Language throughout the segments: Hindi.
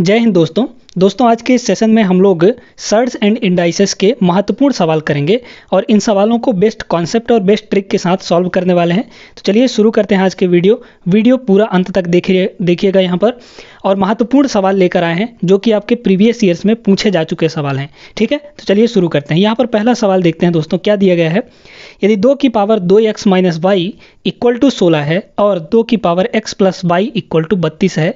जय हिंद दोस्तों दोस्तों आज के इस सेशन में हम लोग सर्च एंड इंडाइसेस के महत्वपूर्ण सवाल करेंगे और इन सवालों को बेस्ट कॉन्सेप्ट और बेस्ट ट्रिक के साथ सॉल्व करने वाले हैं तो चलिए शुरू करते हैं आज के वीडियो वीडियो पूरा अंत तक देखिए देखिएगा यहाँ पर और महत्वपूर्ण सवाल लेकर आए हैं जो कि आपके प्रीवियस ईयर्स में पूछे जा चुके सवाल हैं ठीक है तो चलिए शुरू करते हैं यहाँ पर पहला सवाल देखते हैं दोस्तों क्या दिया गया है यदि दो की पावर दो x minus y equal to सोलह है और दो की power x plus y equal to बत्तीस है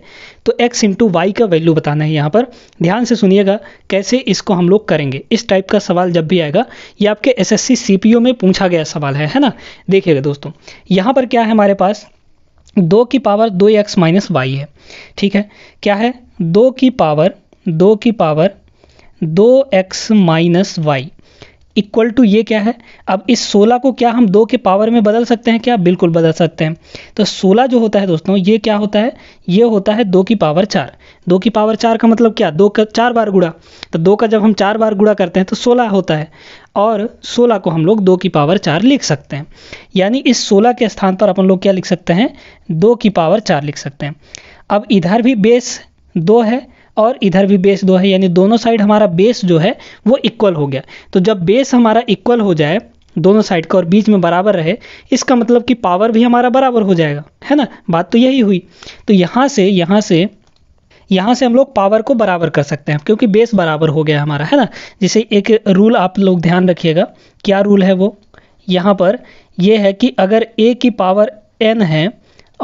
तो एक्स इंटू वाई का वैल्यू बताना है यहाँ पर ध्यान से सुनिएगा कैसे इसको हम लोग करेंगे इस टाइप का सवाल जब भी आएगा ये आपके पी ओ में पूछा गया सवाल है है ना देखिएगा दोस्तों यहाँ पर क्या है हमारे पास दो की पावर दो एक्स माइनस वाई है ठीक है क्या है दो की पावर दो की पावर दो x minus y equal to ये क्या है अब इस 16 को क्या हम दो के पावर में बदल सकते हैं क्या बिल्कुल बदल सकते हैं तो 16 जो होता है दोस्तों ये क्या होता है ये होता है दो की पावर चार दो की पावर चार का मतलब क्या दो का चार बार गुड़ा तो दो का जब हम चार बार गुड़ा करते हैं तो सोलह होता है और 16 को हम लोग दो की पावर चार लिख सकते हैं यानी इस 16 के स्थान पर अपन लोग क्या लिख सकते हैं दो की पावर चार लिख सकते हैं अब इधर भी बेस दो है और इधर भी बेस दो है यानी दोनों साइड हमारा बेस जो है वो इक्वल हो गया तो जब बेस हमारा इक्वल हो जाए दोनों साइड का और बीच में बराबर रहे इसका मतलब कि पावर भी हमारा बराबर हो जाएगा है ना बात तो यही हुई तो यहाँ से यहाँ से यहाँ से हम लोग पावर को बराबर कर सकते हैं क्योंकि बेस बराबर हो गया हमारा है ना जैसे एक रूल आप लोग ध्यान रखिएगा क्या रूल है वो यहाँ पर ये है कि अगर ए की पावर एन है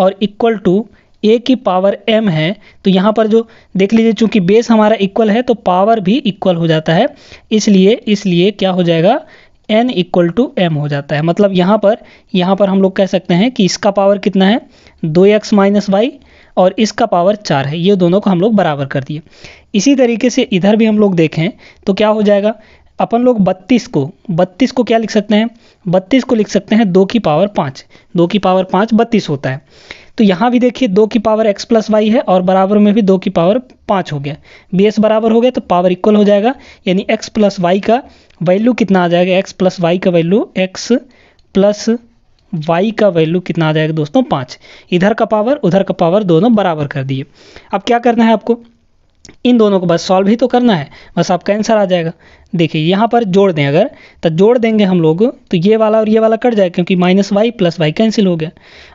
और इक्वल टू ए की पावर एम है तो यहाँ पर जो देख लीजिए चूंकि बेस हमारा इक्वल है तो पावर भी इक्वल हो जाता है इसलिए इसलिए क्या हो जाएगा एन इक्वल टू एम हो जाता है मतलब यहाँ पर यहाँ पर हम लोग कह सकते हैं कि इसका पावर कितना है दो एक्स माइनस वाई और इसका पावर चार है ये दोनों को हम लोग बराबर कर दिए इसी तरीके से इधर भी हम लोग देखें तो क्या हो जाएगा अपन लोग बत्तीस को बत्तीस को क्या लिख सकते हैं बत्तीस को लिख सकते हैं दो की पावर पाँच दो की पावर पाँच बत्तीस होता है तो यहाँ भी देखिए दो की पावर एक्स प्लस वाई है और बराबर में भी दो की पावर पाँच हो गया बी एस बराबर हो गया तो पावर इक्वल हो जाएगा यानी एक्स प्लस वाई का वैल्यू कितना आ जाएगा एक्स प्लस वाई का वैल्यू एक्स प्लस वाई का वैल्यू कितना आ जाएगा दोस्तों पाँच इधर का पावर उधर का पावर दोनों बराबर कर दिए अब क्या करना है आपको इन दोनों को बस सॉल्व ही तो करना है बस आपका आंसर आ जाएगा देखिए यहाँ पर जोड़ दें अगर तो जोड़ देंगे हम लोग तो ये वाला और ये वाला कट जाएगा क्योंकि minus y plus y cancel हो गया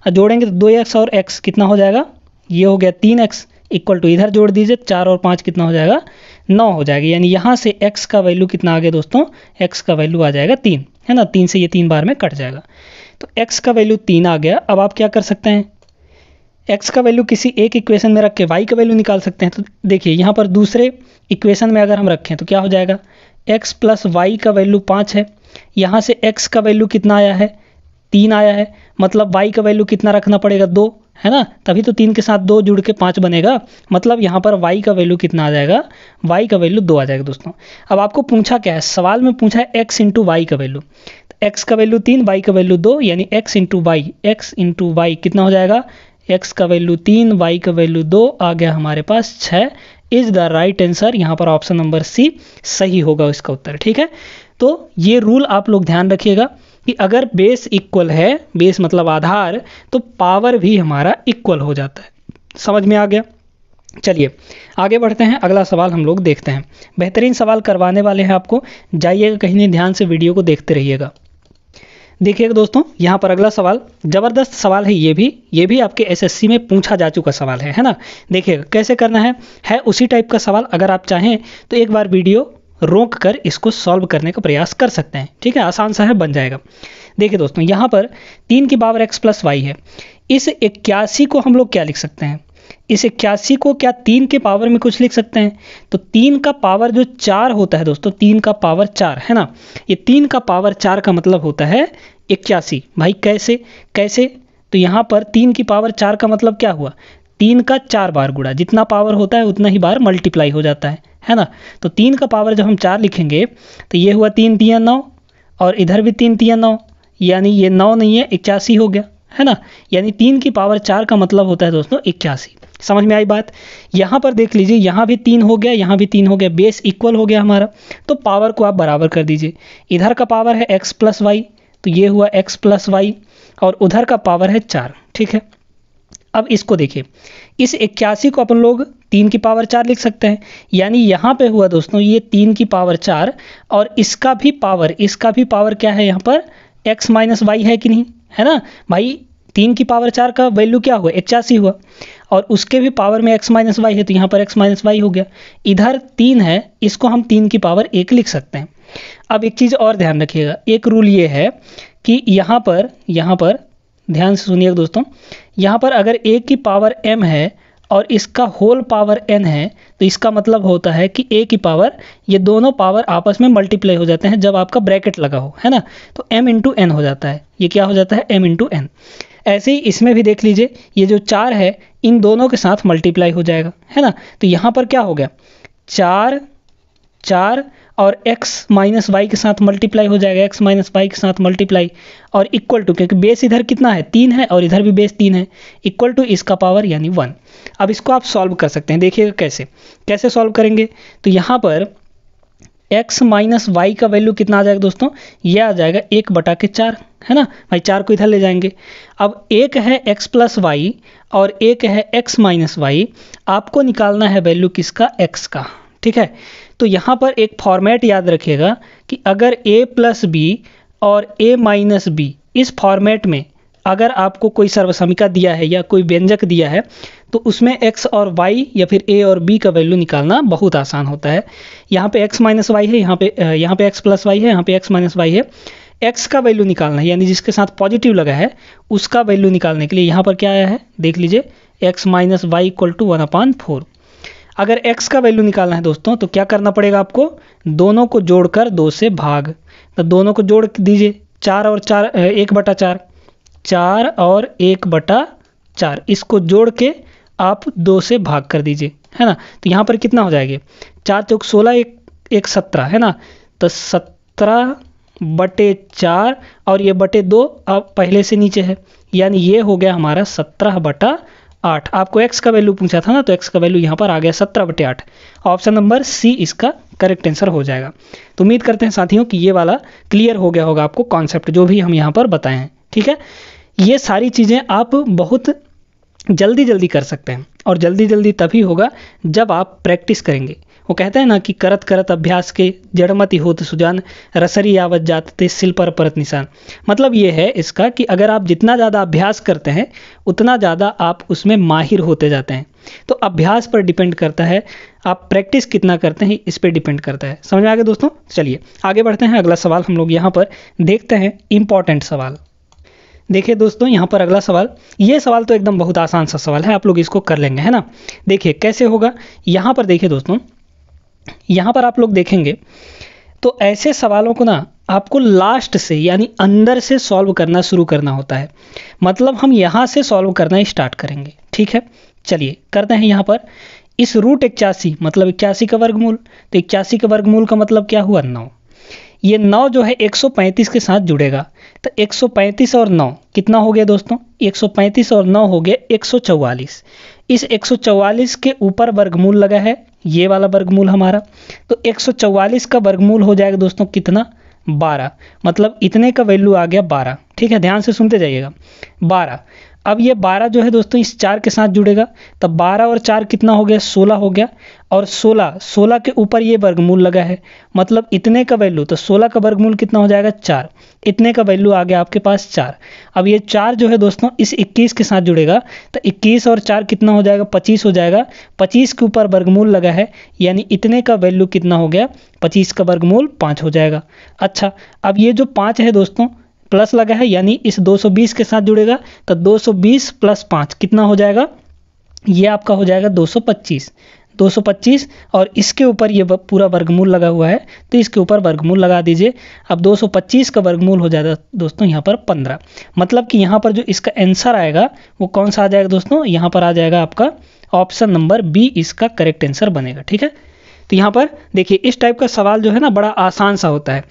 और जोड़ेंगे तो दो एक्स और एक्स कितना हो जाएगा ये हो गया तीन एक्स इक्वल टू इधर जोड़ दीजिए चार और पाँच कितना हो जाएगा नौ हो जाएगा यानी यहाँ से एक्स का वैल्यू कितना आ गया दोस्तों एक्स का वैल्यू आ जाएगा तीन है ना तीन से ये तीन बार में कट जाएगा तो एक्स का वैल्यू तीन आ गया अब आप क्या कर सकते हैं एक्स का वैल्यू किसी एक इक्वेशन में रख के वाई का वैल्यू निकाल सकते हैं तो देखिए यहाँ पर दूसरे इक्वेशन में अगर हम रखें तो क्या हो जाएगा एक्स प्लस वाई का वैल्यू पाँच है यहाँ से एक्स का वैल्यू कितना आया है तीन आया है मतलब वाई का वैल्यू कितना रखना पड़ेगा दो है ना तभी तो तीन के साथ दो जुड़ के पाँच बनेगा मतलब यहाँ पर वाई का वैल्यू कितना आ जाएगा वाई का वैल्यू दो आ जाएगा दोस्तों अब आपको पूछा क्या है सवाल में पूछा है एक्स इंटू वाई का वैल्यू एक्स का वैल्यू तीन वाई का वैल्यू दो यानी x into y x into y कितना हो जाएगा एक्स का वैल्यू तीन वाई का वैल्यू दो आ गया हमारे पास छः इज द राइट आंसर यहाँ पर ऑप्शन नंबर सी सही होगा इसका उत्तर ठीक है तो ये रूल आप लोग ध्यान रखिएगा कि अगर बेस इक्वल है बेस मतलब आधार तो पावर भी हमारा इक्वल हो जाता है समझ में आ गया चलिए आगे बढ़ते हैं अगला सवाल हम लोग देखते हैं बेहतरीन सवाल करवाने वाले हैं आपको जाइएगा कहीं नहीं ध्यान से वीडियो को देखते रहिएगा देखिएगा दोस्तों यहाँ पर अगला सवाल ज़बरदस्त सवाल है ये भी ये भी आपके एसएससी में पूछा जा चुका सवाल है है ना देखिएगा कैसे करना है है उसी टाइप का सवाल अगर आप चाहें तो एक बार वीडियो रोक कर इसको सॉल्व करने का प्रयास कर सकते हैं ठीक है आसान सा है बन जाएगा देखिए दोस्तों यहाँ पर तीन की पावर एक्स प्लस वाई है इस इक्यासी को हम लोग क्या लिख सकते हैं इस इक्यासी को क्या तीन के पावर में कुछ लिख सकते हैं तो तीन का पावर जो चार होता है दोस्तों तीन का पावर चार है ना ये तीन का पावर चार का मतलब होता है इक्यासी भाई कैसे कैसे तो यहाँ पर तीन की पावर चार का मतलब क्या हुआ तीन का चार बार गुड़ा जितना पावर होता है उतना ही बार मल्टीप्लाई हो जाता है है ना तो तीन का पावर जब हम चार लिखेंगे तो ये हुआ तीन तिया नौ और इधर भी तीन तिया नौ यानी ये नौ नहीं है इक्यासी हो गया है ना यानी तीन की पावर चार का मतलब होता है दोस्तों इक्यासी समझ में आई बात यहाँ पर देख लीजिए यहाँ भी तीन हो गया यहाँ भी तीन हो गया बेस इक्वल हो गया हमारा तो पावर को आप बराबर कर दीजिए इधर का पावर है एक्स प्लस वाई तो ये हुआ एक्स प्लस वाई और उधर का पावर है चार ठीक है अब इसको देखिए इस इक्यासी को अपन लोग तीन की पावर चार लिख सकते हैं यानी यहाँ पे हुआ दोस्तों ये तीन की पावर चार और इसका भी पावर इसका भी पावर क्या है यहाँ पर एक्स माइनस वाई है कि नहीं है ना भाई तीन की पावर चार का वैल्यू क्या हुआ इक्यासी हुआ और उसके भी पावर में एक्स माइनस वाई है तो यहाँ पर एक्स माइनस वाई हो गया इधर तीन है इसको हम तीन की पावर एक लिख सकते हैं अब एक चीज़ और ध्यान रखिएगा एक रूल ये है कि यहाँ पर यहाँ पर ध्यान से सुनिएगा दोस्तों यहाँ पर अगर एक की पावर एम है और इसका होल पावर एन है तो इसका मतलब होता है कि ए की पावर ये दोनों पावर आपस में मल्टीप्लाई हो जाते हैं जब आपका ब्रैकेट लगा हो है ना तो एम इंटू एन हो जाता है ये क्या हो जाता है एम इंटू एन ऐसे ही इसमें भी देख लीजिए ये जो चार है इन दोनों के साथ मल्टीप्लाई हो जाएगा है ना तो यहाँ पर क्या हो गया चार चार और x माइनस वाई के साथ मल्टीप्लाई हो जाएगा x माइनस वाई के साथ मल्टीप्लाई और इक्वल टू क्योंकि बेस इधर कितना है तीन है और इधर भी बेस तीन है इक्वल टू इसका पावर यानी वन अब इसको आप सॉल्व कर सकते हैं देखिएगा कैसे कैसे सॉल्व करेंगे तो यहाँ पर x माइनस वाई का वैल्यू कितना आ जाएगा दोस्तों ये आ जाएगा एक बटा के चार है ना भाई चार को इधर ले जाएंगे अब एक है x प्लस वाई और एक है x माइनस वाई आपको निकालना है वैल्यू किसका x का ठीक है तो यहाँ पर एक फॉर्मेट याद रखेगा कि अगर ए प्लस बी और ए माइनस बी इस फॉर्मेट में अगर आपको कोई सर्वसमिका दिया है या कोई व्यंजक दिया है तो उसमें x और y या फिर a और b का वैल्यू निकालना बहुत आसान होता है यहाँ पे x माइनस वाई है यहाँ पे यहाँ पे x प्लस वाई है यहाँ पे x माइनस वाई है x का वैल्यू निकालना है यानी जिसके साथ पॉजिटिव लगा है उसका वैल्यू निकालने के लिए यहाँ पर क्या आया है देख लीजिए x minus y equal to one upon four अगर एक्स का वैल्यू निकालना है दोस्तों तो क्या करना पड़ेगा आपको दोनों को जोड़कर दो से भाग तो दोनों को जोड़ दीजिए चार और चार एक बटा चार चार और एक बटा चार इसको जोड़ के आप दो से भाग कर दीजिए है ना तो यहाँ पर कितना हो जाएगा चार चौक सोलह एक एक सत्रह है ना तो सत्रह बटे चार और ये बटे दो अब पहले से नीचे है यानी ये हो गया हमारा सत्रह बटा आठ आपको एक्स का वैल्यू पूछा था ना तो एक्स का वैल्यू यहाँ पर आ गया सत्रह बटे आठ ऑप्शन नंबर सी इसका करेक्ट आंसर हो जाएगा तो उम्मीद करते हैं साथियों कि ये वाला क्लियर हो गया होगा आपको कॉन्सेप्ट जो भी हम यहाँ पर बताए हैं ठीक है ये सारी चीज़ें आप बहुत जल्दी जल्दी कर सकते हैं और जल्दी जल्दी तभी होगा जब आप प्रैक्टिस करेंगे वो कहते हैं ना कि करत करत अभ्यास के जड़मति होत सुजान रसरी आवत जाते सिल पर परत निशान मतलब ये है इसका कि अगर आप जितना ज़्यादा अभ्यास करते हैं उतना ज़्यादा आप उसमें माहिर होते जाते हैं तो अभ्यास पर डिपेंड करता है आप प्रैक्टिस कितना करते हैं इस पर डिपेंड करता है समझ में आ गया दोस्तों चलिए आगे बढ़ते हैं अगला सवाल हम लोग यहाँ पर देखते हैं इंपॉर्टेंट सवाल देखिए दोस्तों यहाँ पर अगला सवाल ये सवाल तो एकदम बहुत आसान सा सवाल है आप लोग इसको कर लेंगे है ना देखिए कैसे होगा यहाँ पर देखिए दोस्तों यहाँ पर आप लोग देखेंगे तो ऐसे सवालों को ना आपको लास्ट से यानी अंदर से सॉल्व करना शुरू करना होता है मतलब हम यहाँ से सॉल्व करना स्टार्ट करेंगे ठीक है चलिए करते हैं यहाँ पर इस रूट इक्यासी मतलब इक्यासी का वर्गमूल तो इक्यासी का वर्गमूल का मतलब क्या हुआ नौ ये नौ जो है 135 के साथ जुड़ेगा तो 135 और नौ कितना हो गया दोस्तों 135 और नौ हो गया 144 इस 144 के ऊपर वर्गमूल लगा है ये वाला वर्गमूल हमारा तो 144 का वर्गमूल हो जाएगा दोस्तों कितना 12 मतलब इतने का वैल्यू आ गया 12 ठीक है ध्यान से सुनते जाइएगा 12 अब ये 12 जो है दोस्तों इस चार के साथ जुड़ेगा तब 12 और चार कितना हो गया 16 हो गया और 16 16 के ऊपर ये वर्गमूल लगा है मतलब इतने का वैल्यू तो 16 का वर्गमूल कितना हो जाएगा चार इतने का वैल्यू आ गया आपके पास चार अब ये चार जो है दोस्तों इस 21 के साथ जुड़ेगा तो 21 और चार कितना हो जाएगा 25 हो जाएगा 25 के ऊपर वर्गमूल लगा है यानी इतने का वैल्यू कितना हो गया पच्चीस का वर्गमूल पाँच हो जाएगा अच्छा अब ये जो पाँच है दोस्तों प्लस लगा है यानी इस दो के साथ जुड़ेगा तो 220 प्लस पाँच कितना हो जाएगा ये आपका हो जाएगा 225 225 और इसके ऊपर ये पूरा वर्गमूल लगा हुआ है तो इसके ऊपर वर्गमूल लगा दीजिए अब 225 का वर्गमूल हो जाएगा दोस्तों यहाँ पर 15 मतलब कि यहाँ पर जो इसका आंसर आएगा वो कौन सा आ जाएगा दोस्तों यहाँ पर आ जाएगा आपका ऑप्शन नंबर बी इसका करेक्ट आंसर बनेगा ठीक है तो यहाँ पर देखिए इस टाइप का सवाल जो है ना बड़ा आसान सा होता है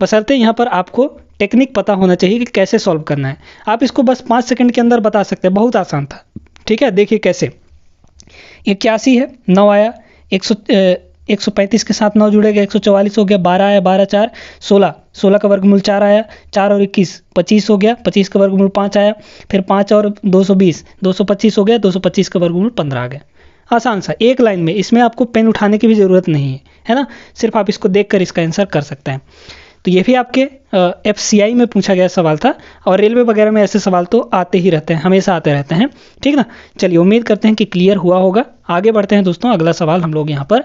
बसरते यहाँ पर आपको टेक्निक पता होना चाहिए कि कैसे सॉल्व करना है आप इसको बस पाँच सेकंड के अंदर बता सकते हैं बहुत आसान था ठीक है देखिए कैसे इक्यासी है नौ आया एक सौ एक सौ पैंतीस के साथ नौ जुड़ेगा एक सौ चौवालीस हो गया बारह आया बारह चार सोलह सोलह का वर्गमूल चार आया चार और इक्कीस पच्चीस हो गया पच्चीस का वर्गमूल पाँच आया फिर पाँच और दो सौ बीस दो सौ पच्चीस हो गया दो सौ पच्चीस का वर्गमूल पंद्रह आ गया आसान सा एक लाइन में इसमें आपको पेन उठाने की भी ज़रूरत नहीं है है ना सिर्फ आप इसको देखकर इसका आंसर कर सकते हैं तो ये भी आपके एफ में पूछा गया सवाल था और रेलवे वगैरह में ऐसे सवाल तो आते ही रहते हैं हमेशा आते रहते हैं ठीक ना चलिए उम्मीद करते हैं कि क्लियर हुआ होगा आगे बढ़ते हैं दोस्तों अगला सवाल हम लोग यहाँ पर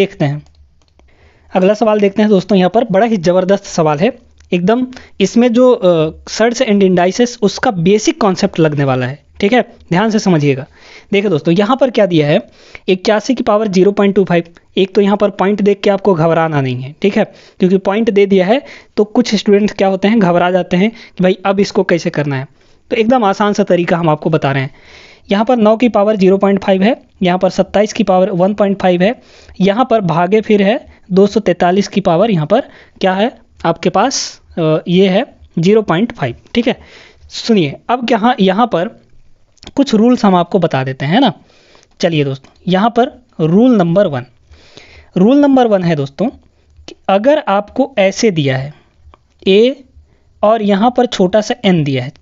देखते हैं अगला सवाल देखते हैं दोस्तों यहाँ पर बड़ा ही ज़बरदस्त सवाल है एकदम इसमें जो सर्च एंड इंडाइसिस उसका बेसिक कॉन्सेप्ट लगने वाला है ठीक है ध्यान से समझिएगा देखिए दोस्तों यहाँ पर क्या दिया है इक्यासी की power zero point two five एक तो यहाँ पर पॉइंट देख के आपको घबराना नहीं है ठीक है क्योंकि पॉइंट दे दिया है तो कुछ स्टूडेंट्स क्या होते हैं घबरा जाते हैं कि भाई अब इसको कैसे करना है तो एकदम आसान सा तरीका हम आपको बता रहे हैं यहाँ पर नौ की पावर जीरो पॉइंट फाइव है यहाँ पर सत्ताईस की पावर वन पॉइंट फाइव है यहाँ पर भागे फिर है दो सौ तैंतालीस की पावर यहाँ पर क्या है आपके पास ये है जीरो पॉइंट फाइव ठीक है सुनिए अब यहाँ यहाँ पर कुछ रूल्स हम आपको बता देते हैं ना चलिए दोस्तों यहाँ पर rule number one rule number one है दोस्तों कि अगर आपको ऐसे दिया है ए और यहाँ पर छोटा सा एन दिया है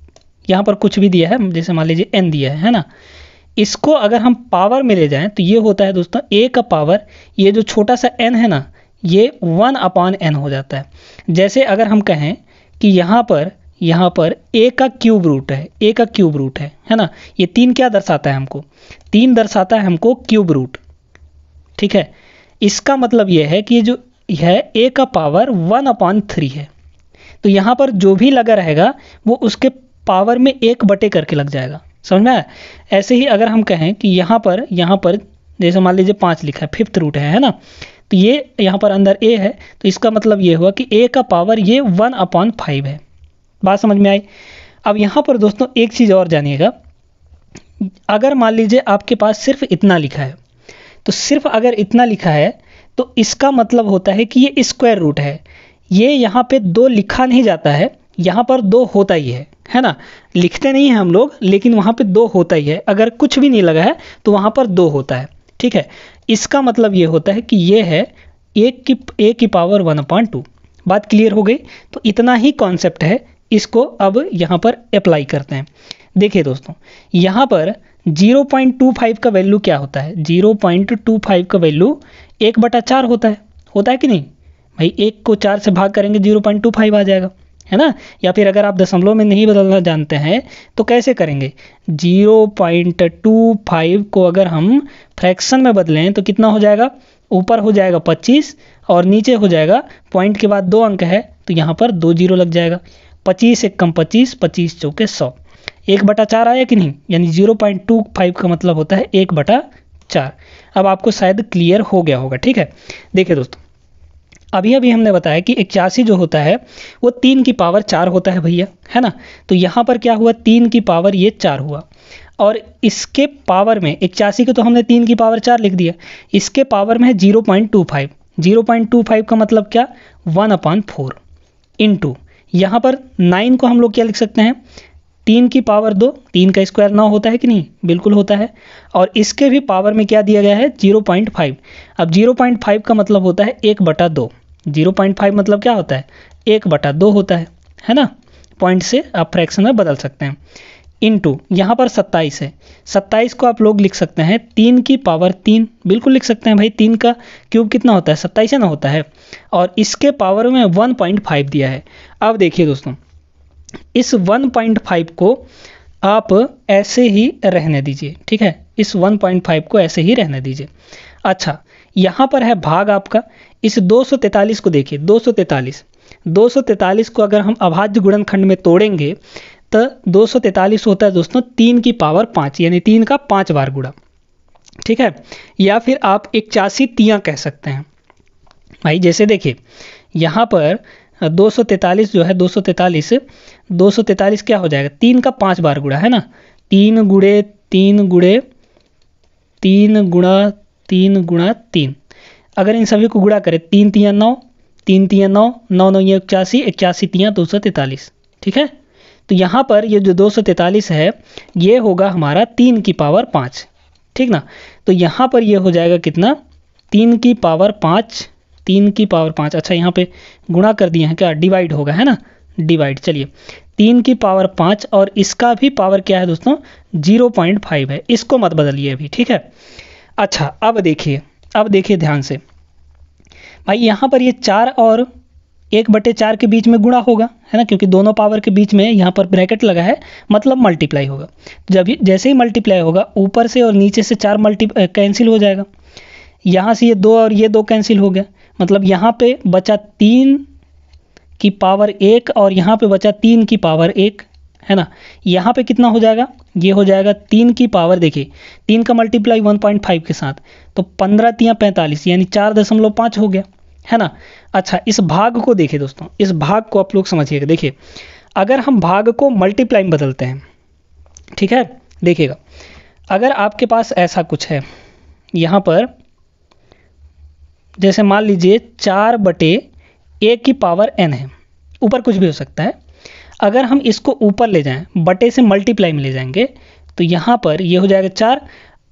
यहाँ पर कुछ भी दिया है जैसे मान लीजिए एन दिया है है ना इसको अगर हम पावर में ले जाएं तो ये होता है दोस्तों ए का पावर ये जो छोटा सा एन है ना ये वन अपॉन एन हो जाता है जैसे अगर हम कहें कि यहाँ पर यहाँ पर ए का क्यूब रूट है ए का क्यूब रूट है है ना ये तीन क्या दर्शाता है हमको तीन दर्शाता है हमको क्यूब रूट ठीक है इसका मतलब ये है कि ये जो है ए का पावर वन अपॉन थ्री है तो यहाँ पर जो भी लगा रहेगा वो उसके पावर में एक बटे करके लग जाएगा समझ में आया ऐसे ही अगर हम कहें कि यहाँ पर यहाँ पर जैसे मान लीजिए पाँच लिखा है फिफ्थ रूट है है ना तो ये यहाँ पर अंदर ए है तो इसका मतलब ये हुआ कि ए का पावर ये वन अपॉन फाइव है बात समझ में आई अब यहाँ पर दोस्तों एक चीज़ और जानिएगा अगर मान लीजिए आपके पास सिर्फ इतना लिखा है तो सिर्फ अगर इतना लिखा है तो इसका मतलब होता है कि ये स्क्वायर रूट है ये यहाँ पे दो लिखा नहीं जाता है यहाँ पर दो होता ही है है ना लिखते नहीं हैं हम लोग लेकिन वहाँ पे दो होता ही है अगर कुछ भी नहीं लगा है तो वहाँ पर दो होता है ठीक है इसका मतलब ये होता है कि ये है एक की ए की पावर वन अपॉइंट टू बात क्लियर हो गई तो इतना ही कॉन्सेप्ट है इसको अब यहाँ पर अप्लाई करते हैं देखिए दोस्तों यहाँ पर 0.25 का वैल्यू क्या होता है 0.25 का वैल्यू एक बटा चार होता है होता है कि नहीं भाई एक को चार से भाग करेंगे 0.25 आ जाएगा है ना या फिर अगर आप दशमलव में नहीं बदलना जानते हैं तो कैसे करेंगे 0.25 को अगर हम फ्रैक्शन में बदलें तो कितना हो जाएगा ऊपर हो जाएगा 25 और नीचे हो जाएगा पॉइंट के बाद दो अंक है तो यहाँ पर दो जीरो लग जाएगा पच्चीस एक कम पच्चीस पच्चीस चौके सौ एक बटा चार आया कि नहीं यानी जीरो पॉइंट टू फाइव का मतलब होता है एक बटा चार अब आपको शायद क्लियर हो गया होगा ठीक है देखिए दोस्तों अभी अभी हमने बताया कि इक्यासी जो होता है वो तीन की पावर चार होता है भैया है ना तो यहाँ पर क्या हुआ तीन की पावर ये चार हुआ और इसके पावर में इक्यासी को तो हमने तीन की पावर चार लिख दिया इसके पावर में है zero point two five zero point two five का मतलब क्या one upon four into यहाँ पर नाइन को हम लोग क्या लिख सकते हैं तीन की पावर दो तीन का स्क्वायर नौ होता है कि नहीं बिल्कुल होता है और इसके भी पावर में क्या दिया गया है जीरो पॉइंट फाइव अब जीरो पॉइंट फाइव का मतलब होता है एक बटा दो जीरो पॉइंट फाइव मतलब क्या होता है एक बटा दो होता है है ना पॉइंट से आप फ्रैक्शन में बदल सकते हैं इंटू यहाँ पर सत्ताईस है सत्ताईस को आप लोग लिख सकते हैं तीन की पावर तीन बिल्कुल लिख सकते हैं भाई तीन का क्यूब कितना होता है सत्ताईस ना होता है और इसके पावर में वन पॉइंट फाइव दिया है अब देखिए दोस्तों इस वन पॉइंट फाइव को आप ऐसे ही रहने दीजिए ठीक है इस वन पॉइंट फाइव को ऐसे ही रहने दीजिए अच्छा यहाँ पर है भाग आपका इस दो सौ तैंतालीस को देखिए दो सौ तैंतालीस दो सौ तैंतालीस को अगर हम अभाज्य गुणनखंड में तोड़ेंगे तो दो होता है दोस्तों तीन की पावर पाँच यानी तीन का पाँच बार गुड़ा ठीक है या फिर आप इक्यासी तियाँ कह सकते हैं भाई जैसे देखिए यहाँ पर 243 जो है 243 243 क्या हो जाएगा तीन का पाँच बार गुड़ा है ना तीन गुड़े तीन गुड़े तीन गुणा तीन गुणा तीन अगर इन सभी को गुड़ा करें तीन तियाँ नौ तीन तियाँ नौ नौ नौ इक्यासी इक्यासी तियाँ दो सौ तैतालीस ठीक है तो यहाँ पर ये जो दो है ये होगा हमारा तीन की पावर पाँच ठीक ना तो यहाँ पर ये हो जाएगा कितना तीन की पावर पाँच तीन की पावर पाँच अच्छा यहाँ पे गुणा कर दिए हैं क्या डिवाइड होगा है ना डिवाइड चलिए तीन की पावर पाँच और इसका भी पावर क्या है दोस्तों जीरो पॉइंट फाइव है इसको मत बदलिए अभी ठीक है अच्छा अब देखिए अब देखिए ध्यान से भाई यहाँ पर ये चार और एक बटे चार के बीच में गुणा होगा है ना क्योंकि दोनों पावर के बीच में यहाँ पर ब्रैकेट लगा है मतलब मल्टीप्लाई होगा जब जैसे ही मल्टीप्लाई होगा ऊपर से और नीचे से चार मल्टी कैंसिल हो जाएगा यहाँ से ये दो और ये दो कैंसिल हो गया मतलब यहाँ पे बचा तीन की पावर एक और यहाँ पे बचा तीन की पावर एक है ना यहाँ पे कितना हो जाएगा ये हो जाएगा तीन की पावर देखिए तीन का मल्टीप्लाई वन पॉइंट फाइव के साथ तो पंद्रह तिया पैंतालीस यानी चार दशमलव पाँच हो गया है ना अच्छा इस भाग को देखिए दोस्तों इस भाग को आप लोग समझिएगा देखिए अगर हम भाग को मल्टीप्लाई में बदलते हैं ठीक है देखिएगा अगर आपके पास ऐसा कुछ है यहाँ पर जैसे मान लीजिए चार बटे ए की पावर एन है ऊपर कुछ भी हो सकता है अगर हम इसको ऊपर ले जाएं बटे से मल्टीप्लाई में ले जाएंगे तो यहाँ पर ये यह हो जाएगा चार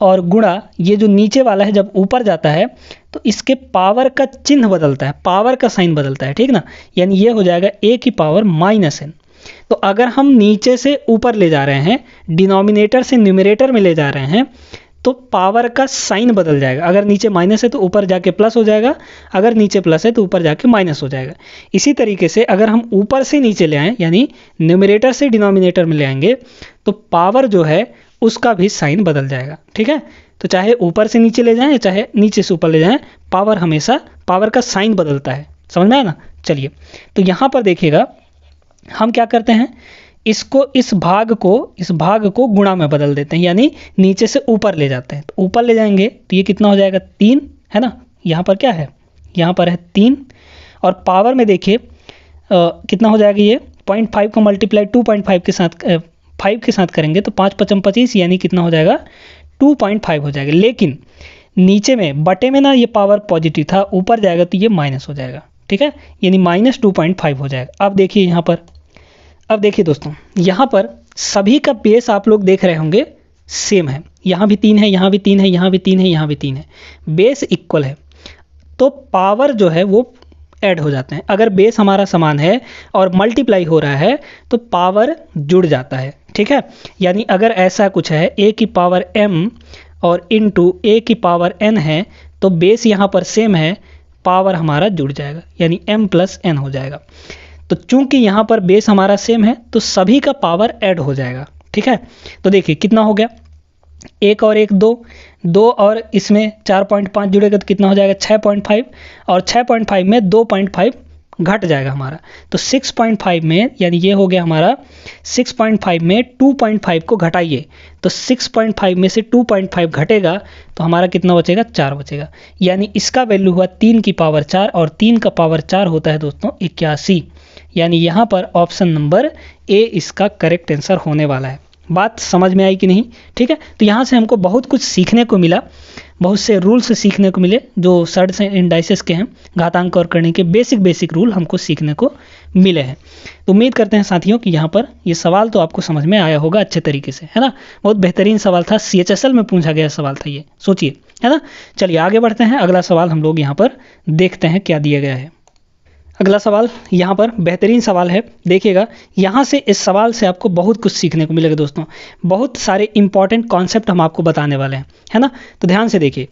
और गुणा ये जो नीचे वाला है जब ऊपर जाता है तो इसके पावर का चिन्ह बदलता है पावर का साइन बदलता है ठीक ना यानी ये हो जाएगा ए की पावर माइनस एन तो अगर हम नीचे से ऊपर ले जा रहे हैं डिनोमिनेटर से न्यूमिनेटर में ले जा रहे हैं तो पावर का साइन बदल जाएगा अगर नीचे माइनस है तो ऊपर जाके प्लस हो जाएगा अगर नीचे प्लस है तो ऊपर जाके माइनस हो जाएगा इसी तरीके से अगर हम ऊपर से नीचे ले आएँ यानी न्यूमिनेटर से डिनोमिनेटर में ले आएंगे तो पावर जो है उसका भी साइन बदल जाएगा ठीक है तो चाहे ऊपर से नीचे ले जाएं चाहे नीचे से ऊपर ले जाएं पावर हमेशा पावर का साइन बदलता है समझ में आया ना चलिए तो यहाँ पर देखिएगा हम क्या करते हैं इसको इस भाग को इस भाग को गुणा में बदल देते हैं यानी नीचे से ऊपर ले जाते हैं तो ऊपर ले जाएंगे तो ये कितना हो जाएगा तीन है ना यहाँ पर क्या है यहाँ पर है तीन और पावर में देखिए कितना हो जाएगा ये पॉइंट फाइव को मल्टीप्लाई टू पॉइंट फाइव के साथ फाइव के साथ करेंगे तो पाँच पचम पच्चीस यानी कितना हो जाएगा टू पॉइंट फाइव हो जाएगा लेकिन नीचे में बटे में ना ये पावर पॉजिटिव था ऊपर जाएगा तो ये माइनस हो जाएगा ठीक है यानी माइनस टू पॉइंट फाइव हो जाएगा अब देखिए यहाँ पर अब देखिए दोस्तों यहाँ पर सभी का बेस आप लोग देख रहे होंगे सेम है यहाँ भी तीन है यहाँ भी तीन है यहाँ भी तीन है यहाँ भी तीन है बेस इक्वल है तो पावर जो है वो ऐड हो जाते हैं अगर बेस हमारा समान है और मल्टीप्लाई हो रहा है तो पावर जुड़ जाता है ठीक है यानी अगर ऐसा कुछ है ए की पावर एम और इन टू ए की पावर एन है तो बेस यहाँ पर सेम है पावर हमारा जुड़ जाएगा यानी एम प्लस एन हो जाएगा तो चूंकि यहाँ पर बेस हमारा सेम है तो सभी का पावर ऐड हो जाएगा ठीक है तो देखिए कितना हो गया एक और एक दो दो और इसमें चार पॉइंट पाँच जुड़ेगा तो कितना हो जाएगा छः पॉइंट फाइव और छः पॉइंट फाइव में दो पॉइंट फाइव घट जाएगा हमारा तो 6.5 में यानी ये हो गया हमारा 6.5 में 2.5 को घटाइए तो 6.5 में से 2.5 घटेगा तो हमारा कितना बचेगा चार बचेगा यानी इसका वैल्यू हुआ तीन की पावर चार और तीन का पावर चार होता है दोस्तों इक्यासी यानी यहाँ पर ऑप्शन नंबर ए इसका करेक्ट आंसर होने वाला है बात समझ में आई कि नहीं ठीक है तो यहाँ से हमको बहुत कुछ सीखने को मिला बहुत से रूल्स सीखने को मिले जो सर्ट्स एंड इंडाइसेस के हैं घातांक और करने के बेसिक बेसिक रूल हमको सीखने को मिले हैं तो उम्मीद करते हैं साथियों कि यहाँ पर ये सवाल तो आपको समझ में आया होगा अच्छे तरीके से है ना बहुत बेहतरीन सवाल था सी में पूछा गया सवाल था ये सोचिए है ना चलिए आगे बढ़ते हैं अगला सवाल हम लोग यहाँ पर देखते हैं क्या दिया गया है अगला सवाल यहाँ पर बेहतरीन सवाल है देखिएगा यहाँ से इस सवाल से आपको बहुत कुछ सीखने को मिलेगा दोस्तों बहुत सारे इंपॉर्टेंट कॉन्सेप्ट हम आपको बताने वाले हैं है ना तो ध्यान से देखिए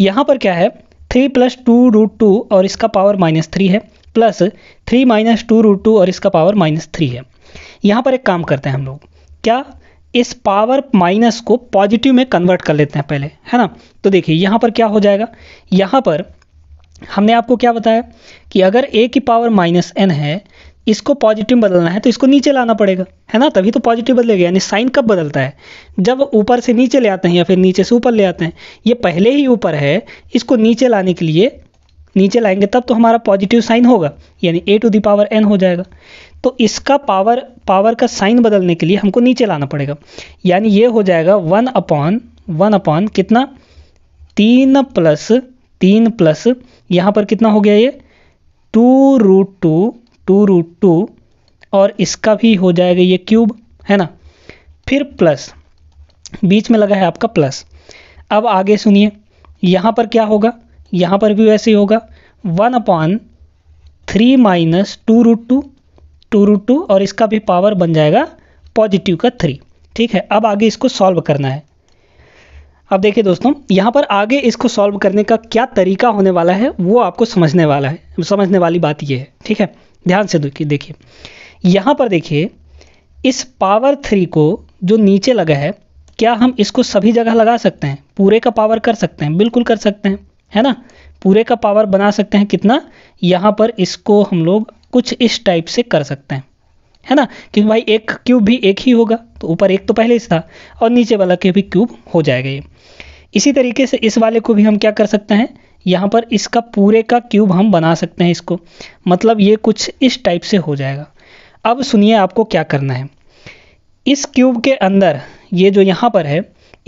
यहाँ पर क्या है three plus two root two और इसका पावर माइनस थ्री है plus three minus two root two और इसका पावर माइनस थ्री है यहाँ पर एक काम करते हैं हम लोग क्या इस पावर माइनस को पॉजिटिव में कन्वर्ट कर लेते हैं पहले है ना तो देखिए यहाँ पर क्या हो जाएगा यहाँ पर हमने आपको क्या बताया कि अगर ए की पावर माइनस एन है इसको पॉजिटिव बदलना है तो इसको नीचे लाना पड़ेगा है ना तभी तो पॉजिटिव बदलेगा यानी साइन कब बदलता है जब ऊपर से नीचे ले आते हैं या फिर नीचे से ऊपर ले आते हैं ये पहले ही ऊपर है इसको नीचे लाने के लिए नीचे लाएंगे तब तो हमारा पॉजिटिव साइन होगा यानी a to the power n हो जाएगा तो इसका पावर पावर का साइन बदलने के लिए हमको नीचे लाना पड़ेगा यानी ये हो जाएगा वन अपॉन वन अपॉन कितना तीन प्लस तीन प्लस यहाँ पर कितना हो गया ये two root two two root two और इसका भी हो जाएगा ये क्यूब है ना फिर प्लस बीच में लगा है आपका प्लस अब आगे सुनिए यहाँ पर क्या होगा यहाँ पर भी वैसे ही होगा one upon three minus two root two two root two और इसका भी पावर बन जाएगा पॉजिटिव का थ्री ठीक है अब आगे इसको सॉल्व करना है अब देखिए दोस्तों यहाँ पर आगे इसको सॉल्व करने का क्या तरीका होने वाला है वो आपको समझने वाला है समझने वाली बात ये है ठीक है ध्यान से देखिए यहाँ पर देखिए इस पावर थ्री को जो नीचे लगा है क्या हम इसको सभी जगह लगा सकते हैं पूरे का पावर कर सकते हैं बिल्कुल कर सकते हैं है ना पूरे का पावर बना सकते हैं कितना यहाँ पर इसको हम लोग कुछ इस टाइप से कर सकते हैं है ना क्योंकि भाई एक क्यूब भी एक ही होगा तो ऊपर एक तो पहले से था और नीचे वाला के भी क्यूब हो जाएगा ये इसी तरीके से इस वाले को भी हम क्या कर सकते हैं यहाँ पर इसका पूरे का क्यूब हम बना सकते हैं इसको मतलब ये कुछ इस टाइप से हो जाएगा अब सुनिए आपको क्या करना है इस क्यूब के अंदर ये जो यहाँ पर है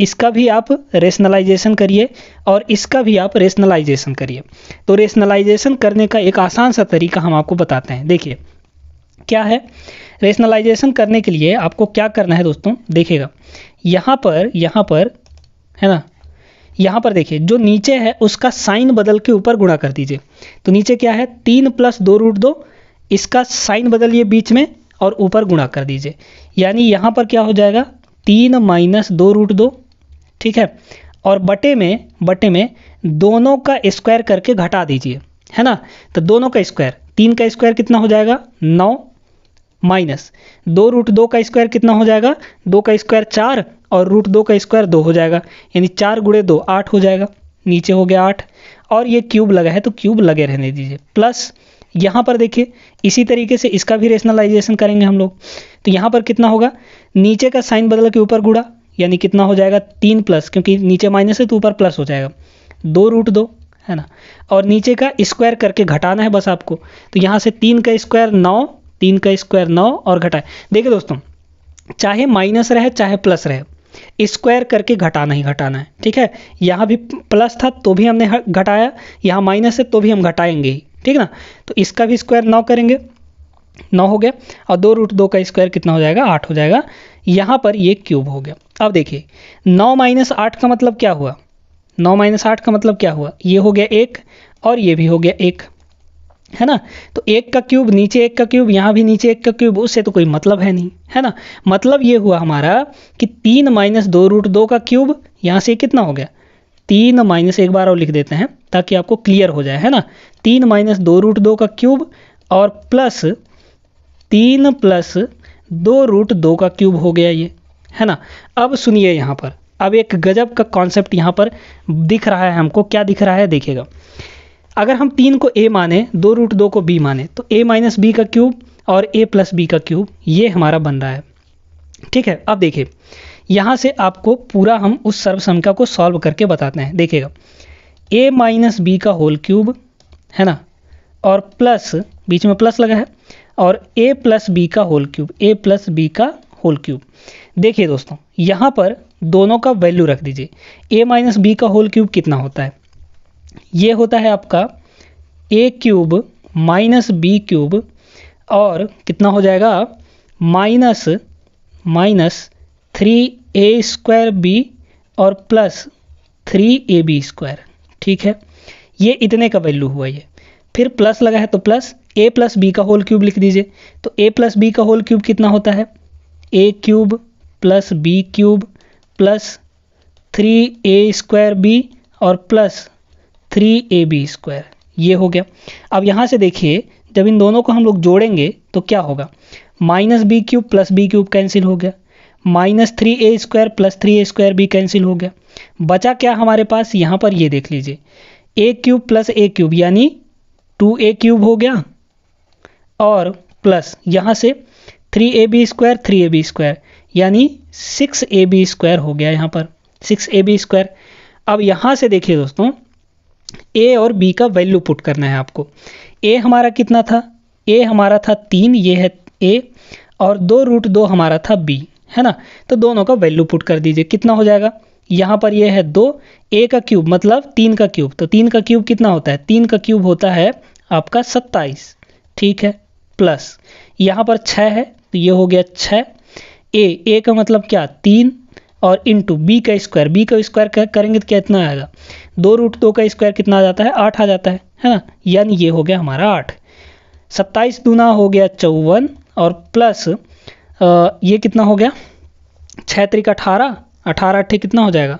इसका भी आप रेशनलाइजेशन करिए और इसका भी आप रेशनलाइजेशन करिए तो रेशनलाइजेशन करने का एक आसान सा तरीका हम आपको बताते हैं देखिए क्या है रेशनलाइजेशन करने के लिए आपको क्या करना है दोस्तों देखिएगा यहाँ पर यहाँ पर है ना यहाँ पर देखिए जो नीचे है उसका साइन बदल के ऊपर गुणा कर दीजिए तो नीचे क्या है तीन प्लस दो रूट दो इसका साइन बदलिए बीच में और ऊपर गुणा कर दीजिए यानी यहाँ पर क्या हो जाएगा तीन माइनस दो रूट दो ठीक है और बटे में बटे में दोनों का स्क्वायर करके घटा दीजिए है ना तो दोनों का स्क्वायर तीन का स्क्वायर कितना हो जाएगा नौ माइनस दो रूट दो का स्क्वायर कितना हो जाएगा दो का स्क्वायर चार और रूट दो का स्क्वायर दो हो जाएगा यानी चार गुड़े दो आठ हो जाएगा नीचे हो गया आठ और ये क्यूब लगा है तो क्यूब लगे रहने दीजिए प्लस यहाँ पर देखिए इसी तरीके से इसका भी रेशनलाइजेशन करेंगे हम लोग तो यहाँ पर कितना होगा नीचे का साइन बदल के ऊपर गुड़ा यानी कितना हो जाएगा तीन प्लस क्योंकि नीचे माइनस है तो ऊपर प्लस हो जाएगा दो रूट दो है ना और नीचे का स्क्वायर करके घटाना है बस आपको तो यहाँ से तीन का स्क्वायर नौ तीन का स्क्वायर नौ और घटाए देखिए दोस्तों चाहे माइनस रहे चाहे प्लस रहे स्क्वायर करके घटाना ही घटाना है ठीक है यहाँ भी प्लस था तो भी हमने घटाया यहाँ माइनस है तो भी हम घटाएंगे ठीक ना तो इसका भी स्क्वायर नौ करेंगे नौ हो गया और दो रूट दो का स्क्वायर कितना हो जाएगा आठ हो जाएगा यहाँ पर ये क्यूब हो गया अब देखिए नौ माइनस आठ का मतलब क्या हुआ नौ माइनस आठ का मतलब क्या हुआ ये हो गया एक और ये भी हो गया एक है ना तो एक का क्यूब नीचे एक का क्यूब यहाँ भी नीचे एक का क्यूब उससे तो कोई मतलब है नहीं है ना मतलब ये हुआ हमारा कि तीन माइनस दो रूट दो का क्यूब यहाँ से कितना हो गया तीन माइनस एक बार और लिख देते हैं ताकि आपको क्लियर हो जाए है ना तीन माइनस दो रूट दो का क्यूब और प्लस तीन प्लस दो रूट दो का क्यूब हो गया ये है ना अब सुनिए यहाँ पर अब एक गजब का कॉन्सेप्ट यहाँ पर दिख रहा है हमको क्या दिख रहा है देखिएगा अगर हम तीन को ए माने दो रूट दो को बी माने तो ए माइनस बी का क्यूब और ए प्लस बी का क्यूब ये हमारा बन रहा है ठीक है अब देखिए यहाँ से आपको पूरा हम उस सर्वसंख्या को सॉल्व करके बताते हैं देखिएगा ए माइनस बी का होल क्यूब है ना और प्लस बीच में प्लस लगा है और ए प्लस बी का whole cube a plus b का होल क्यूब देखिए दोस्तों यहाँ पर दोनों का वैल्यू रख दीजिए ए माइनस बी का होल क्यूब कितना होता है ये होता है आपका a cube minus b cube और कितना हो जाएगा minus minus three a square b और plus three a b square ठीक है ये इतने का वैल्यू हुआ ये फिर प्लस लगा है तो प्लस ए प्लस बी का होल क्यूब लिख दीजिए तो ए प्लस बी का होल क्यूब कितना होता है a cube plus b cube plus three a square b और plus three a b square ये हो गया अब यहाँ से देखिए जब इन दोनों को हम लोग जोड़ेंगे तो क्या होगा minus b cube plus b cube cancel हो गया minus three a square plus three a square b cancel हो गया बचा क्या हमारे पास यहाँ पर ये देख लीजिए a cube plus a cube यानी टू ए क्यूब हो गया और प्लस यहाँ से three a b square three a b square यानी सिक्स ए बी स्क्वायर हो गया यहाँ पर सिक्स ए बी स्क्वायर अब यहाँ से देखिए दोस्तों ए और बी का वैल्यू पुट करना है आपको ए हमारा कितना था ए हमारा था तीन ये है ए और दो रूट दो हमारा था बी है ना तो दोनों का वैल्यू पुट कर दीजिए कितना हो जाएगा यहाँ पर यह है दो ए का क्यूब मतलब तीन का क्यूब तो तीन का क्यूब कितना होता है तीन का क्यूब होता है आपका सत्ताईस ठीक है प्लस यहाँ पर छः है तो ये हो गया छः ए ए का मतलब क्या तीन और इंटू बी का स्क्वायर बी का स्क्वायर करेंगे तो क्या इतना आएगा दो रूट दो का स्क्वायर कितना आ जाता है आठ आ जाता है है ना यानी ये हो गया हमारा आठ सत्ताईस दूना हो गया चौवन और प्लस आ, ये कितना हो गया छः तरीक अठारह अठारह अट्ठे कितना हो जाएगा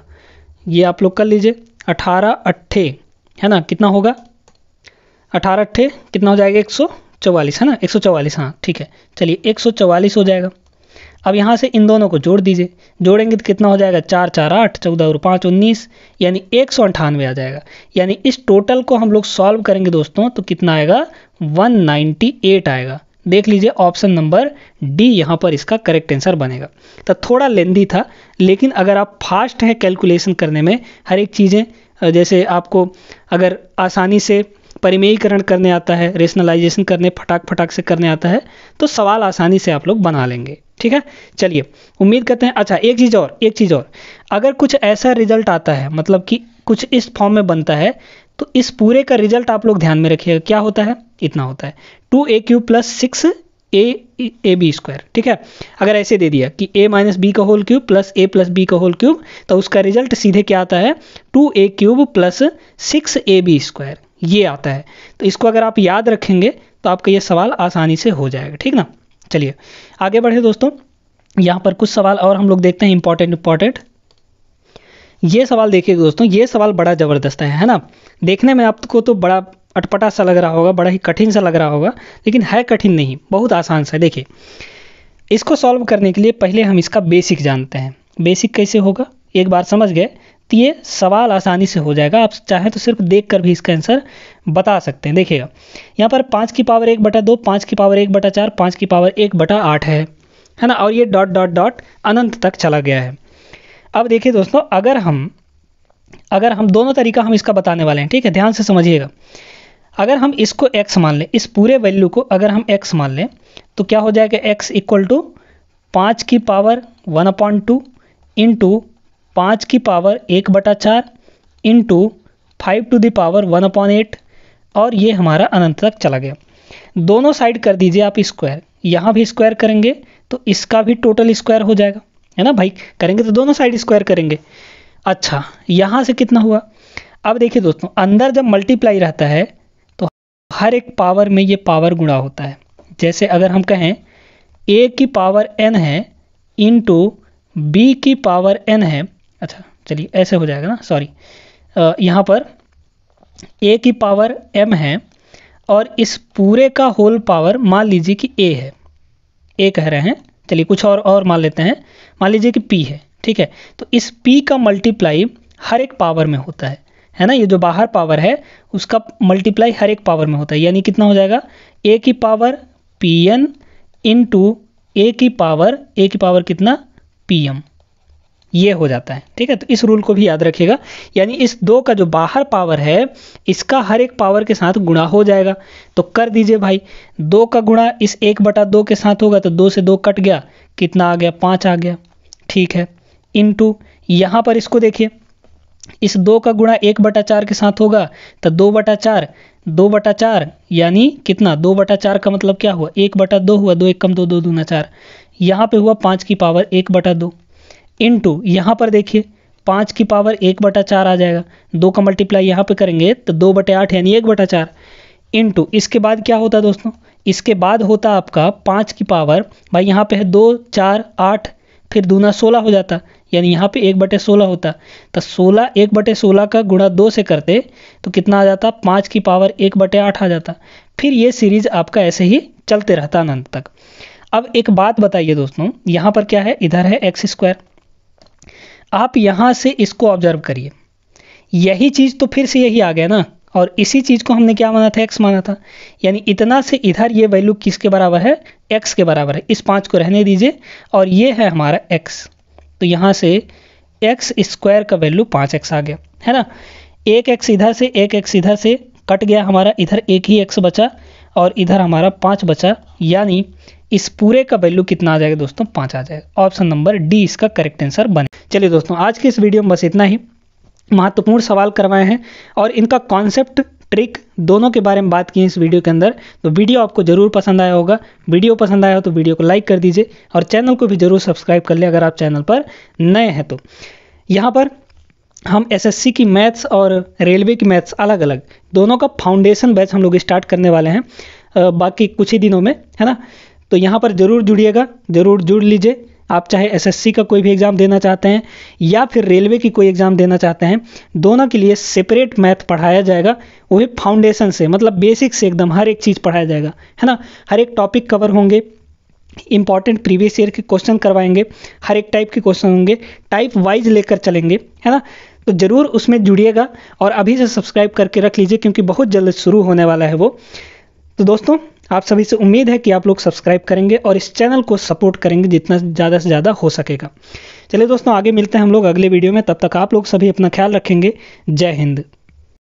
ये आप लोग कर लीजिए अठारह अट्ठे है ना कितना होगा अठारह अट्ठे कितना हो जाएगा एक सौ चवालीस है ना एक सौ चवालीस हाँ ठीक है चलिए एक सौ चवालीस हो जाएगा अब यहाँ से इन दोनों को जोड़ दीजिए जोड़ेंगे तो कितना हो जाएगा चार चार आठ चौदह और पाँच उन्नीस यानी एक सौ अंठानवे आ जाएगा यानी इस टोटल को हम लोग सॉल्व करेंगे दोस्तों तो कितना आएगा वन नाइन्टी एट आएगा देख लीजिए ऑप्शन नंबर डी यहाँ पर इसका करेक्ट आंसर बनेगा तो थोड़ा लेंदी था लेकिन अगर आप फास्ट हैं कैलकुलेशन करने में हर एक चीज़ें जैसे आपको अगर आसानी से परिमेयीकरण करने आता है रेशनलाइजेशन करने फटाक फटाक से करने आता है तो सवाल आसानी से आप लोग बना लेंगे ठीक है चलिए उम्मीद करते हैं अच्छा एक चीज़ और एक चीज़ और अगर कुछ ऐसा रिजल्ट आता है मतलब कि कुछ इस फॉर्म में बनता है तो इस पूरे का रिजल्ट आप लोग ध्यान में रखिएगा क्या होता है इतना होता है two a cube plus six a a b square ठीक है अगर ऐसे दे दिया कि ए माइनस बी का whole cube plus a plus b का होल क्यूब तो उसका रिजल्ट सीधे क्या आता है two a cube plus six a b square ये आता है तो इसको अगर आप याद रखेंगे तो आपका ये सवाल आसानी से हो जाएगा ठीक ना चलिए आगे बढ़े दोस्तों यहाँ पर कुछ सवाल और हम लोग देखते हैं इंपॉर्टेंट इंपॉर्टेंट ये सवाल देखिए दोस्तों ये सवाल बड़ा ज़बरदस्त है है ना देखने में आपको तो बड़ा अटपटा सा लग रहा होगा बड़ा ही कठिन सा लग रहा होगा लेकिन है कठिन नहीं बहुत आसान सा देखिए इसको सॉल्व करने के लिए पहले हम इसका बेसिक जानते हैं बेसिक कैसे होगा एक बार समझ गए ये सवाल आसानी से हो जाएगा आप चाहें तो सिर्फ देख कर भी इसका आंसर बता सकते हैं देखिएगा यहाँ पर पाँच की पावर एक बटा दो पाँच की पावर एक बटा चार पाँच की पावर एक बटा आठ है है ना और ये डॉट डॉट डॉट अनंत तक चला गया है अब देखिए दोस्तों अगर हम अगर हम दोनों तरीका हम इसका बताने वाले हैं ठीक है ध्यान से समझिएगा अगर हम इसको एक्स मान लें इस पूरे वैल्यू को अगर हम एक्स मान लें तो क्या हो जाएगा एक्स इक्वल टू पाँच की power one upon two into पाँच की पावर एक बटा चार into five to the power one upon eight और ये हमारा अनंत तक चला गया दोनों साइड कर दीजिए आप स्क्वायर यहाँ भी स्क्वायर करेंगे तो इसका भी टोटल स्क्वायर हो जाएगा है ना भाई करेंगे तो दोनों साइड स्क्वायर करेंगे अच्छा यहाँ से कितना हुआ अब देखिए दोस्तों अंदर जब मल्टीप्लाई रहता है तो हर एक पावर में ये पावर गुणा होता है जैसे अगर हम कहें ए की पावर एन है इन टू बी की पावर एन है अच्छा चलिए ऐसे हो जाएगा ना सॉरी यहाँ पर ए की पावर एम है और इस पूरे का होल पावर मान लीजिए कि ए है ए कह रहे हैं चलिए कुछ और और मान लेते हैं मान लीजिए कि पी है ठीक है तो इस पी का मल्टीप्लाई हर एक पावर में होता है है ना ये जो बाहर पावर है उसका मल्टीप्लाई हर एक पावर में होता है यानी कितना हो जाएगा ए की power p n into a की पावर ए की पावर कितना पी एम ये हो जाता है ठीक है तो इस रूल को भी याद रखिएगा यानी इस दो का जो बाहर पावर है इसका हर एक पावर के साथ गुणा हो जाएगा तो कर दीजिए भाई दो का गुणा इस एक बटा दो के साथ होगा तो दो से दो कट गया कितना आ गया पाँच आ गया ठीक है इन टू यहाँ पर इसको देखिए इस दो का गुणा एक बटा चार के साथ होगा तो दो बटा चार दो बटा चार यानी कितना दो बटा चार का मतलब क्या हुआ एक बटा दो हुआ दो एक कम दो दो दूना चार यहाँ पे हुआ पाँच की पावर एक बटा दो इंटू यहाँ पर देखिए पाँच की पावर एक बटा चार आ जाएगा दो का मल्टीप्लाई यहाँ पे करेंगे तो दो बटे आठ यानी एक बटा चार इंटू इसके बाद क्या होता दोस्तों इसके बाद होता आपका पाँच की पावर भाई यहाँ पे है दो चार आठ फिर दूना सोलह हो जाता यानी यहाँ पे एक बटे सोलह होता तो सोलह एक बटे सोलह का गुणा दो से करते तो कितना आ जाता पाँच की पावर एक बटे आठ आ जाता फिर ये सीरीज आपका ऐसे ही चलते रहता अनंत तक अब एक बात बताइए दोस्तों यहाँ पर क्या है इधर है एक्स स्क्वायर आप यहाँ से इसको ऑब्जर्व करिए यही चीज़ तो फिर से यही आ गया ना और इसी चीज़ को हमने क्या माना था एक्स माना था यानी इतना से इधर ये वैल्यू किसके बराबर है एक्स के बराबर है इस पाँच को रहने दीजिए और ये है हमारा एक्स तो यहाँ से एक्स स्क्वायर का वैल्यू पाँच एक्स आ गया है ना एक एक्स इधर से एक एक्स इधर से कट गया हमारा इधर एक ही एक्स बचा और इधर हमारा पाँच बचा यानी इस पूरे का वैल्यू कितना आ जाएगा दोस्तों पाँच आ जाएगा ऑप्शन नंबर डी इसका करेक्ट आंसर बने चलिए दोस्तों आज के इस वीडियो में बस इतना ही महत्वपूर्ण सवाल करवाए हैं और इनका कॉन्सेप्ट ट्रिक दोनों के बारे में बात की इस वीडियो के अंदर तो वीडियो आपको जरूर पसंद आया होगा वीडियो पसंद आया हो तो वीडियो को लाइक कर दीजिए और चैनल को भी जरूर सब्सक्राइब कर लें अगर आप चैनल पर नए हैं तो यहाँ पर हम एसएससी की मैथ्स और रेलवे की मैथ्स अलग अलग दोनों का फाउंडेशन बैच हम लोग स्टार्ट करने वाले हैं बाकी कुछ ही दिनों में है ना तो यहाँ पर ज़रूर जुड़िएगा ज़रूर जुड़ लीजिए आप चाहे एसएससी का कोई भी एग्ज़ाम देना चाहते हैं या फिर रेलवे की कोई एग्ज़ाम देना चाहते हैं दोनों के लिए सेपरेट मैथ पढ़ाया जाएगा वो भी फाउंडेशन से मतलब बेसिक से एकदम हर एक चीज़ पढ़ाया जाएगा है ना हर एक टॉपिक कवर होंगे इंपॉर्टेंट प्रीवियस ईयर के क्वेश्चन करवाएंगे हर एक टाइप के क्वेश्चन होंगे टाइप वाइज लेकर चलेंगे है ना तो ज़रूर उसमें जुड़िएगा और अभी से सब्सक्राइब करके रख लीजिए क्योंकि बहुत जल्द शुरू होने वाला है वो तो दोस्तों आप सभी से उम्मीद है कि आप लोग सब्सक्राइब करेंगे और इस चैनल को सपोर्ट करेंगे जितना ज़्यादा से ज़्यादा हो सकेगा चलिए दोस्तों आगे मिलते हैं हम लोग अगले वीडियो में तब तक आप लोग सभी अपना ख्याल रखेंगे जय हिंद